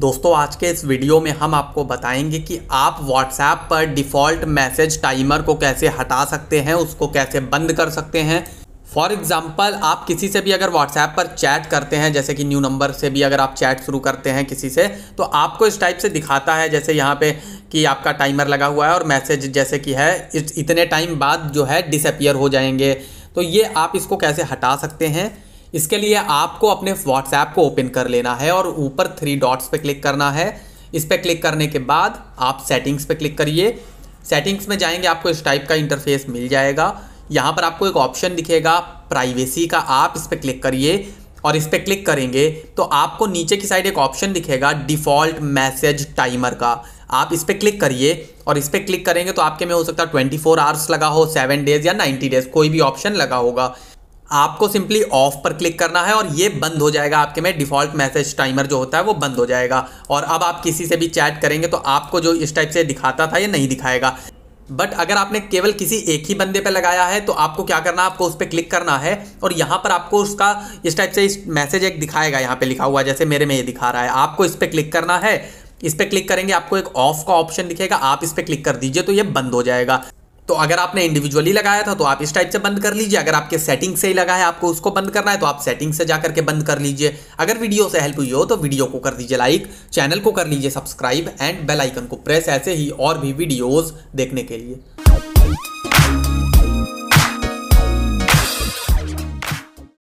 दोस्तों आज के इस वीडियो में हम आपको बताएंगे कि आप व्हाट्सएप पर डिफ़ॉल्ट मैसेज टाइमर को कैसे हटा सकते हैं उसको कैसे बंद कर सकते हैं फॉर एग्ज़ाम्पल आप किसी से भी अगर व्हाट्सएप पर चैट करते हैं जैसे कि न्यू नंबर से भी अगर आप चैट शुरू करते हैं किसी से तो आपको इस टाइप से दिखाता है जैसे यहाँ पे कि आपका टाइमर लगा हुआ है और मैसेज जैसे कि है इतने टाइम बाद जो है डिसअपियर हो जाएंगे तो ये आप इसको कैसे हटा सकते हैं इसके लिए आपको अपने व्हाट्सएप को ओपन कर लेना है और ऊपर थ्री डॉट्स पे क्लिक करना है इस पर क्लिक करने के बाद आप सेटिंग्स पे क्लिक करिए सेटिंग्स में जाएंगे आपको इस टाइप का इंटरफेस मिल जाएगा यहाँ पर आपको एक ऑप्शन दिखेगा प्राइवेसी का आप इस पर क्लिक करिए और इस पर क्लिक करेंगे तो आपको नीचे की साइड एक ऑप्शन दिखेगा डिफ़ॉल्ट मैसेज टाइमर का आप इस पर क्लिक करिए और इस पर क्लिक करेंगे तो आपके में हो सकता है ट्वेंटी फोर आवर्स लगा हो सेवन डेज़ या नाइन्टी डेज़ कोई भी ऑप्शन लगा होगा आपको सिंपली ऑफ पर क्लिक करना है और ये बंद हो जाएगा आपके में डिफ़ॉल्ट मैसेज टाइमर जो होता है वो बंद हो जाएगा और अब आप किसी से भी चैट करेंगे तो आपको जो इस टाइप से दिखाता था ये नहीं दिखाएगा बट अगर आपने केवल किसी एक ही बंदे पे लगाया है तो आपको क्या करना है आपको उस पर क्लिक करना है और यहाँ पर आपको उसका इस टाइप से इस मैसेज एक दिखाएगा यहाँ पे लिखा हुआ जैसे मेरे में ये दिखा रहा है आपको इस पर क्लिक करना है इस पर क्लिक करेंगे आपको एक ऑफ का ऑप्शन दिखेगा आप इस पर क्लिक कर दीजिए तो ये बंद हो जाएगा तो अगर आपने इंडिविजुअली लगाया था तो आप इस टाइप से बंद कर लीजिए अगर आपके सेटिंग से ही लगा है आपको उसको बंद करना है तो आप सेटिंग से जा करके बंद कर लीजिए अगर वीडियो से हेल्प हुई हो तो वीडियो को कर दीजिए लाइक चैनल को कर लीजिए सब्सक्राइब एंड बेल आइकन को प्रेस ऐसे ही और भी वीडियोज़ देखने के लिए